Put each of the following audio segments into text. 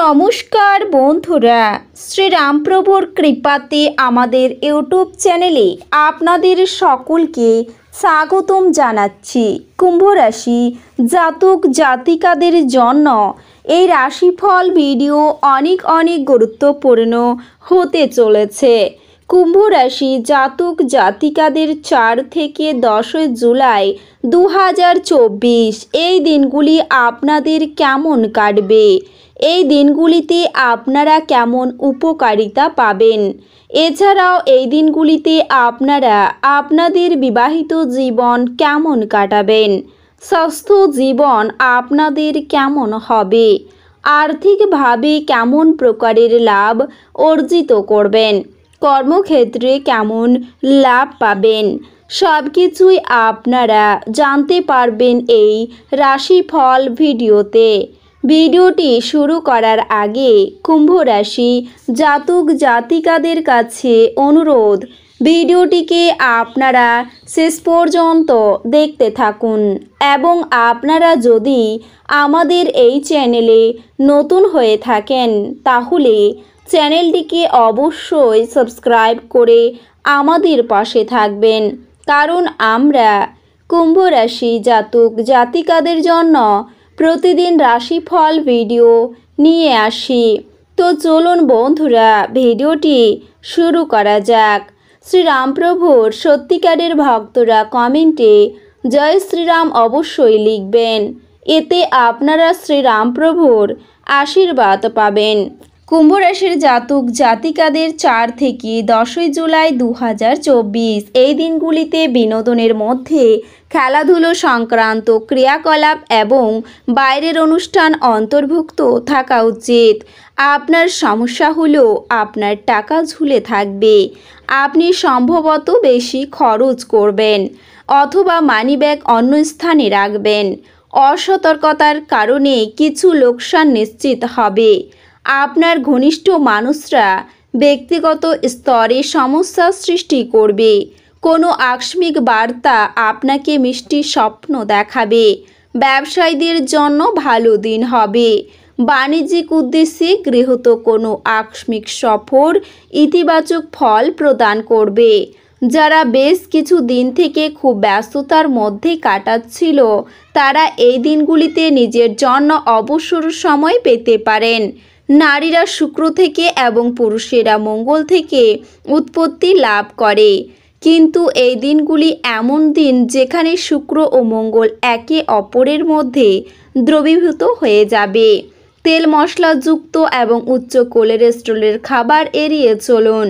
নমস্কার বন্ধুরা শ্রীরামপ্রভুর কৃপাতে আমাদের ইউটিউব চ্যানেলে আপনাদের সকলকে স্বাগতম জানাচ্ছি কুম্ভ রাশি জাতক জাতিকাদের জন্য এই রাশিফল ভিডিও অনেক অনেক গুরুত্বপূর্ণ হতে চলেছে কুম্ভ রাশি জাতক জাতিকাদের চার থেকে দশই জুলাই দু এই দিনগুলি আপনাদের কেমন কাটবে এই দিনগুলিতে আপনারা কেমন উপকারিতা পাবেন এছাড়াও এই দিনগুলিতে আপনারা আপনাদের বিবাহিত জীবন কেমন কাটাবেন স্বাস্থ্য জীবন আপনাদের কেমন হবে আর্থিকভাবে কেমন প্রকারের লাভ অর্জিত করবেন কর্মক্ষেত্রে কেমন লাভ পাবেন সব কিছুই আপনারা জানতে পারবেন এই রাশিফল ভিডিওতে ভিডিওটি শুরু করার আগে কুম্ভ রাশি জাতক জাতিকাদের কাছে অনুরোধ ভিডিওটিকে আপনারা শেষ পর্যন্ত দেখতে থাকুন এবং আপনারা যদি আমাদের এই চ্যানেলে নতুন হয়ে থাকেন তাহলে চ্যানেলটিকে অবশ্যই সাবস্ক্রাইব করে আমাদের পাশে থাকবেন কারণ আমরা কুম্ভ রাশি জাতক জাতিকাদের জন্য প্রতিদিন রাশিফল ভিডিও নিয়ে আসি তো চলুন বন্ধুরা ভিডিওটি শুরু করা যাক শ্রীরামপ্রভুর সত্যিকারের ভক্তরা কমেন্টে জয় শ্রীরাম অবশ্যই লিখবেন এতে আপনারা শ্রীরামপ্রভুর আশীর্বাদ পাবেন কুম্ভরাশির জাতক জাতিকাদের চার থেকে দশই জুলাই দু এই দিনগুলিতে বিনোদনের মধ্যে খেলাধুলো সংক্রান্ত ক্রিয়াকলাপ এবং বাইরের অনুষ্ঠান অন্তর্ভুক্ত থাকা উচিত আপনার সমস্যা হলো আপনার টাকা ঝুলে থাকবে আপনি সম্ভবত বেশি খরচ করবেন অথবা মানিব্যাগ অন্য স্থানে রাখবেন অসতর্কতার কারণে কিছু লোকসান নিশ্চিত হবে আপনার ঘনিষ্ঠ মানুষরা ব্যক্তিগত স্তরে সমস্যা সৃষ্টি করবে কোনো আকস্মিক বার্তা আপনাকে মিষ্টি স্বপ্ন দেখাবে ব্যবসায়ীদের জন্য ভালো দিন হবে বাণিজ্যিক উদ্দেশ্যে গৃহীত কোনো আকস্মিক সফর ইতিবাচক ফল প্রদান করবে যারা বেশ কিছু দিন থেকে খুব ব্যস্ততার মধ্যে কাটাচ্ছিল তারা এই দিনগুলিতে নিজের জন্য অবসর সময় পেতে পারেন নারীরা শুক্র থেকে এবং পুরুষেরা মঙ্গল থেকে উৎপত্তি লাভ করে কিন্তু এই দিনগুলি এমন দিন যেখানে শুক্র ও মঙ্গল একে অপরের মধ্যে দ্রবীভূত হয়ে যাবে তেল মশলাযুক্ত এবং উচ্চ কোলেস্ট্রলের খাবার এড়িয়ে চলুন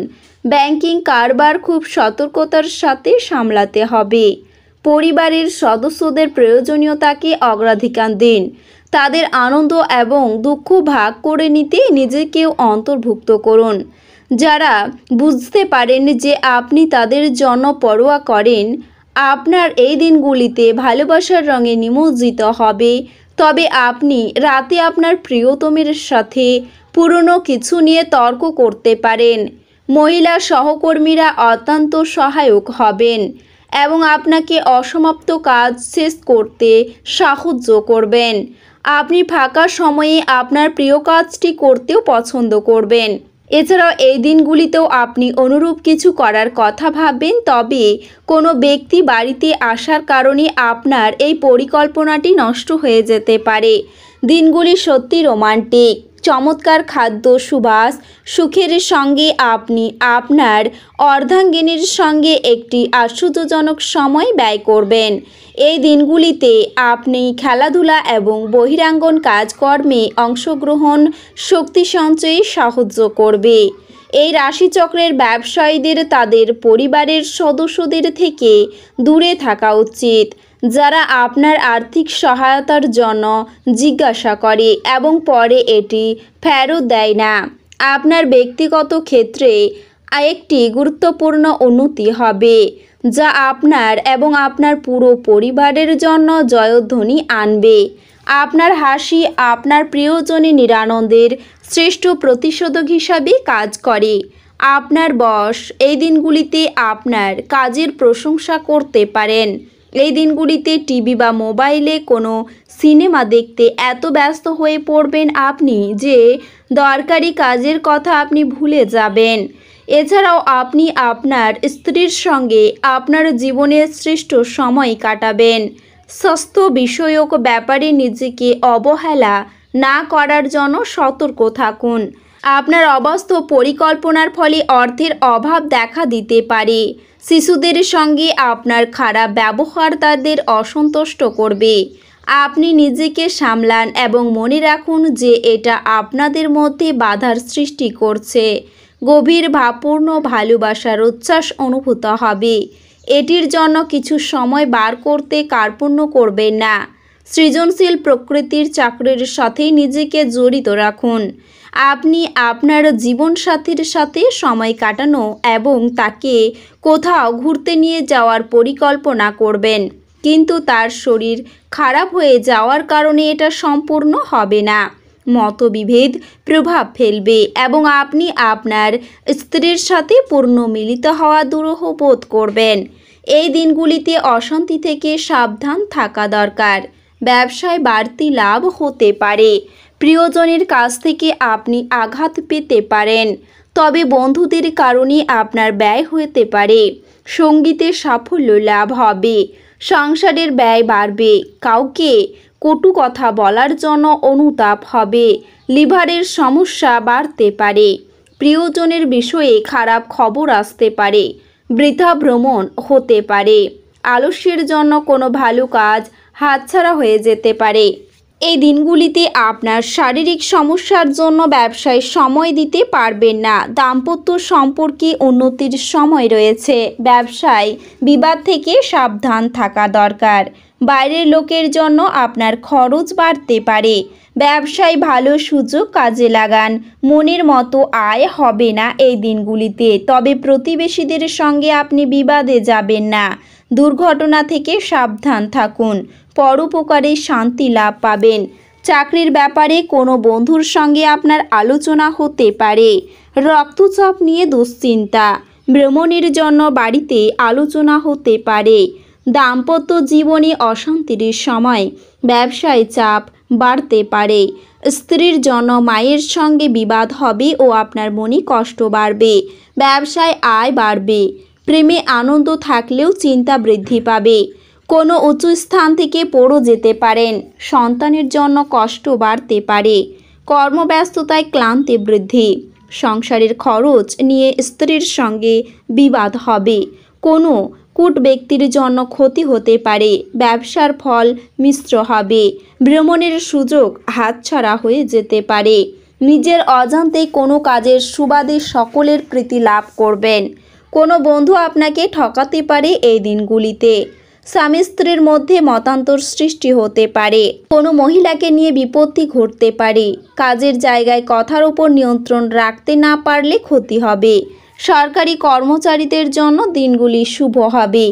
ব্যাংকিং কারবার খুব সতর্কতার সাথে সামলাতে হবে পরিবারের সদস্যদের প্রয়োজনীয়তাকে অগ্রাধিকার দিন তাদের আনন্দ এবং দুঃখ ভাগ করে নিতে নিজেকেও অন্তর্ভুক্ত করুন যারা বুঝতে পারেন যে আপনি তাদের জন্য পরোয়া করেন আপনার এই দিনগুলিতে ভালোবাসার রঙে নিমজ্জিত হবে তবে আপনি রাতে আপনার প্রিয়তমের সাথে পুরনো কিছু নিয়ে তর্ক করতে পারেন মহিলা সহকর্মীরা অত্যন্ত সহায়ক হবেন এবং আপনাকে অসমাপ্ত কাজ শেষ করতে সাহায্য করবেন আপনি ফাঁকা সময়ে আপনার প্রিয় কাজটি করতেও পছন্দ করবেন এছাড়াও এই দিনগুলিতেও আপনি অনুরূপ কিছু করার কথা ভাববেন তবে কোনো ব্যক্তি বাড়িতে আসার কারণে আপনার এই পরিকল্পনাটি নষ্ট হয়ে যেতে পারে দিনগুলি সত্যি রোমান্টিক চমৎকার খাদ্য সুবাস সুখের সঙ্গে আপনি আপনার অর্ধাঙ্গিনীর সঙ্গে একটি আশ্চর্যজনক সময় ব্যয় করবেন এই দিনগুলিতে আপনি খেলাধুলা এবং বহিরাঙ্গন কাজকর্মে অংশগ্রহণ শক্তি সঞ্চয়ে সাহায্য করবে এই রাশিচক্রের ব্যবসায়ীদের তাদের পরিবারের সদস্যদের থেকে দূরে থাকা উচিত যারা আপনার আর্থিক সহায়তার জন্য জিজ্ঞাসা করে এবং পরে এটি ফেরত দেয় না আপনার ব্যক্তিগত ক্ষেত্রে একটি গুরুত্বপূর্ণ উন্নতি হবে যা আপনার এবং আপনার পুরো পরিবারের জন্য জয়ধ্বনি আনবে আপনার হাসি আপনার প্রিয়জনী নিরানন্দের শ্রেষ্ঠ প্রতিষেধক হিসাবে কাজ করে আপনার বস এই দিনগুলিতে আপনার কাজের প্রশংসা করতে পারেন এই দিনগুলিতে টিভি বা মোবাইলে কোনো সিনেমা দেখতে এত ব্যস্ত হয়ে পড়বেন আপনি যে দরকারি কাজের কথা আপনি ভুলে যাবেন এছাড়াও আপনি আপনার স্ত্রীর সঙ্গে আপনার জীবনের সৃষ্ট সময় কাটাবেন স্বাস্থ্য বিষয়ক ব্যাপারে নিজেকে অবহেলা না করার জন্য সতর্ক থাকুন আপনার অবাস্তব পরিকল্পনার ফলে অর্থের অভাব দেখা দিতে পারে শিশুদের সঙ্গে আপনার খারাপ ব্যবহার তাদের অসন্তুষ্ট করবে আপনি নিজেকে সামলান এবং মনে রাখুন যে এটা আপনাদের মধ্যে বাধার সৃষ্টি করছে গভীর ভাবপূর্ণ ভালোবাসার উচ্ছ্বাস অনুভূত হবে এটির জন্য কিছু সময় বার করতে কার্পণ্য করবেন না সৃজনশীল প্রকৃতির চাকরির সাথে নিজেকে জড়িত রাখুন আপনি আপনার জীবনসাথীর সাথে সময় কাটানো এবং তাকে কোথাও ঘুরতে নিয়ে যাওয়ার পরিকল্পনা করবেন কিন্তু তার শরীর খারাপ হয়ে যাওয়ার কারণে এটা সম্পূর্ণ হবে না মতবিভেদ প্রভাব ফেলবে এবং আপনি আপনার স্ত্রীর সাথে পূর্ণ মিলিত হওয়া দুরূহ বোধ করবেন এই দিনগুলিতে অশান্তি থেকে সাবধান থাকা দরকার ব্যবসায় বাড়তি লাভ হতে পারে প্রিয়জনের কাছ থেকে আপনি আঘাত পেতে পারেন তবে বন্ধুদের কারণে আপনার ব্যয় হতে পারে সঙ্গীতে সাফল্য লাভ হবে সংসারের ব্যয় বাড়বে কাউকে কটু কথা বলার জন্য অনুতাপ হবে লিভারের সমস্যা বাড়তে পারে প্রিয়জনের বিষয়ে খারাপ খবর আসতে পারে বৃথা ভ্রমণ হতে পারে আলস্যের জন্য কোনো ভালো কাজ হাতছাড়া হয়ে যেতে পারে এই দিনগুলিতে আপনার শারীরিক সমস্যার জন্য ব্যবসায় সময় দিতে পারবেন না দাম্পত্য সম্পর্কে উন্নতির সময় রয়েছে ব্যবসায় বিবাদ থেকে সাবধান থাকা দরকার বাইরের লোকের জন্য আপনার খরচ বাড়তে পারে ব্যবসায় ভালো সুযোগ কাজে লাগান মনের মতো আয় হবে না এই দিনগুলিতে তবে প্রতিবেশীদের সঙ্গে আপনি বিবাদে যাবেন না দুর্ঘটনা থেকে সাবধান থাকুন পরোপকারে শান্তি লাভ পাবেন চাকরির ব্যাপারে কোনো বন্ধুর সঙ্গে আপনার আলোচনা হতে পারে রক্তচাপ নিয়ে দুশ্চিন্তা ভ্রমণের জন্য বাড়িতে আলোচনা হতে পারে দাম্পত্য জীবনে অশান্তির সময় ব্যবসায় চাপ বাড়তে পারে স্ত্রীর জন্য মায়ের সঙ্গে বিবাদ হবে ও আপনার মনে কষ্ট বাড়বে ব্যবসায় আয় বাড়বে প্রেমে আনন্দ থাকলেও চিন্তা বৃদ্ধি পাবে কোনো উঁচু স্থান থেকে পড়ো যেতে পারেন সন্তানের জন্য কষ্ট বাড়তে পারে কর্মব্যস্ততায় ক্লান্তি বৃদ্ধি সংসারের খরচ নিয়ে স্ত্রীর সঙ্গে বিবাদ হবে কোনো কূট ব্যক্তির জন্য ক্ষতি হতে পারে ব্যবসার ফল মিশ্র হবে ভ্রমণের সুযোগ হাতছাড়া হয়ে যেতে পারে নিজের অজান্তে কোনো কাজের সুবাদে সকলের প্রীতি লাভ করবেন কোনো বন্ধু আপনাকে ঠকাতে পারে এই দিনগুলিতে স্বামী স্ত্রীর মধ্যে মতান্তর সৃষ্টি হতে পারে কোনো মহিলাকে নিয়ে বিপত্তি ঘটতে পারে কাজের জায়গায় কথার উপর নিয়ন্ত্রণ রাখতে না পারলে ক্ষতি হবে সরকারি কর্মচারীদের জন্য দিনগুলি শুভ হবে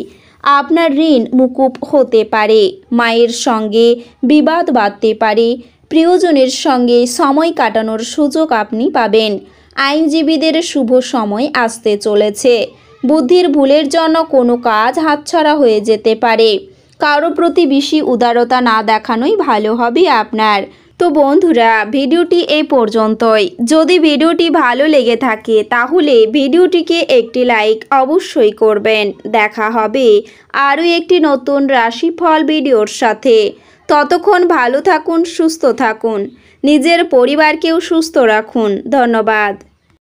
আপনার ঋণ মুকুব হতে পারে মায়ের সঙ্গে বিবাদ বাঁধতে পারে প্রিয়জনের সঙ্গে সময় কাটানোর সুযোগ আপনি পাবেন আইনজীবীদের শুভ সময় আসতে চলেছে বুদ্ধির ভুলের জন্য কোনো কাজ হাতছাড়া হয়ে যেতে পারে কারো প্রতি বেশি উদারতা না দেখানোই ভালো হবে আপনার তো বন্ধুরা ভিডিওটি এই পর্যন্তই যদি ভিডিওটি ভালো লেগে থাকে তাহলে ভিডিওটিকে একটি লাইক অবশ্যই করবেন দেখা হবে আরও একটি নতুন রাশিফল ভিডিওর সাথে ততক্ষণ ভালো থাকুন সুস্থ থাকুন নিজের পরিবারকেও সুস্থ রাখুন ধন্যবাদ